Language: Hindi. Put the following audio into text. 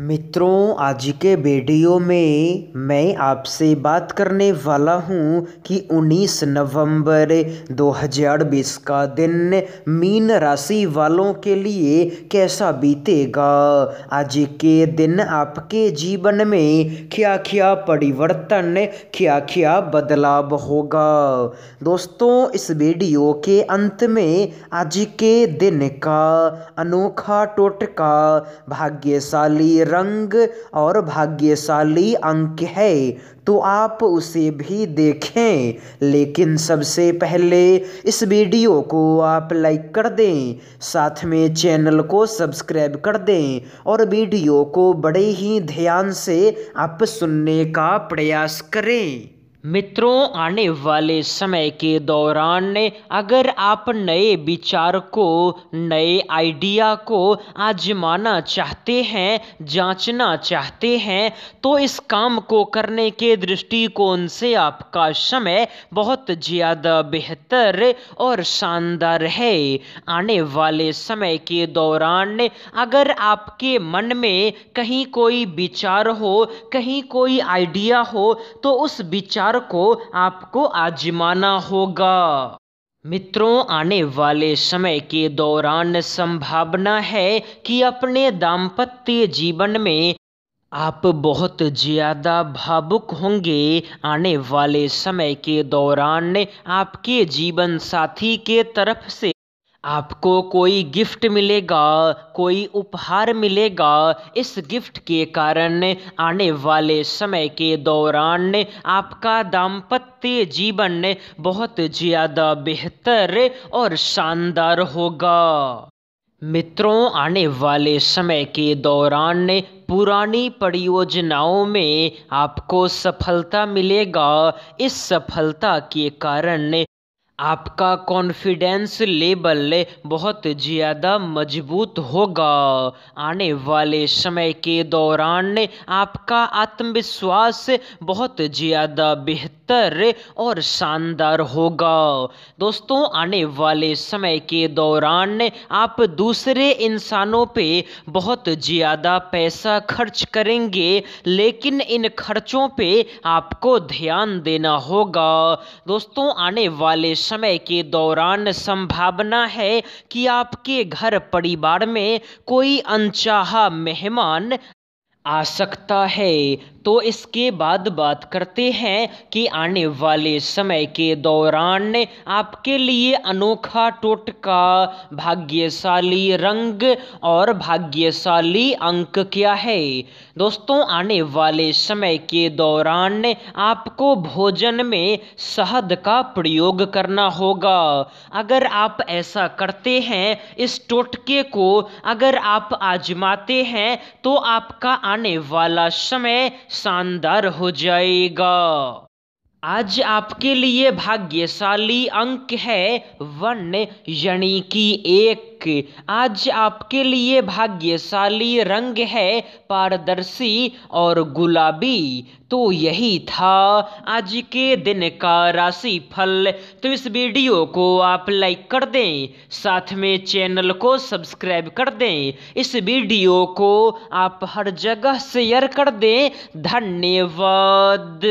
मित्रों आज के वीडियो में मैं आपसे बात करने वाला हूं कि 19 नवंबर 2020 का दिन मीन राशि वालों के लिए कैसा बीतेगा आज के दिन आपके जीवन में क्या क्या परिवर्तन क्या क्या बदलाव होगा दोस्तों इस वीडियो के अंत में आज के दिन का अनोखा टोटका भाग्यशाली रंग और भाग्यशाली अंक है तो आप उसे भी देखें लेकिन सबसे पहले इस वीडियो को आप लाइक कर दें साथ में चैनल को सब्सक्राइब कर दें और वीडियो को बड़े ही ध्यान से आप सुनने का प्रयास करें मित्रों आने वाले समय के दौरान अगर आप नए विचार को नए आइडिया को आजमाना चाहते हैं जांचना चाहते हैं तो इस काम को करने के दृष्टिकोण से आपका समय बहुत ज़्यादा बेहतर और शानदार है आने वाले समय के दौरान अगर आपके मन में कहीं कोई विचार हो कहीं कोई आइडिया हो तो उस विचार विचार को आपको आजमाना होगा मित्रों आने वाले समय के दौरान संभावना है कि अपने दाम्पत्य जीवन में आप बहुत ज़्यादा भावुक होंगे आने वाले समय के दौरान आपके जीवन साथी के तरफ से आपको कोई गिफ्ट मिलेगा कोई उपहार मिलेगा इस गिफ्ट के कारण आने वाले समय के दौरान आपका दाम्पत्य जीवन बहुत ज़्यादा बेहतर और शानदार होगा मित्रों आने वाले समय के दौरान पुरानी परियोजनाओं में आपको सफलता मिलेगा इस सफलता के कारण आपका कॉन्फिडेंस लेवल बहुत ज़्यादा मजबूत होगा आने वाले समय के दौरान आपका आत्मविश्वास बहुत ज़्यादा बेहतर बेहतर और शानदार होगा दोस्तों आने वाले समय के दौरान आप दूसरे इंसानों पे बहुत ज़्यादा पैसा खर्च करेंगे लेकिन इन खर्चों पे आपको ध्यान देना होगा दोस्तों आने वाले समय के दौरान संभावना है कि आपके घर परिवार में कोई अनचाहा मेहमान आ सकता है तो इसके बाद बात करते हैं कि आने वाले समय के दौरान आपके लिए अनोखा टोटका भाग्यशाली रंग और भाग्यशाली अंक क्या है दोस्तों आने वाले समय के दौरान आपको भोजन में शहद का प्रयोग करना होगा अगर आप ऐसा करते हैं इस टोटके को अगर आप आजमाते हैं तो आपका आने वाला समय शानदार हो जाएगा आज आपके लिए भाग्यशाली अंक है वन यानी कि एक आज आपके लिए भाग्यशाली रंग है पारदर्शी और गुलाबी तो यही था आज के दिन का राशि फल तो इस वीडियो को आप लाइक कर दें साथ में चैनल को सब्सक्राइब कर दें इस वीडियो को आप हर जगह शेयर कर दें धन्यवाद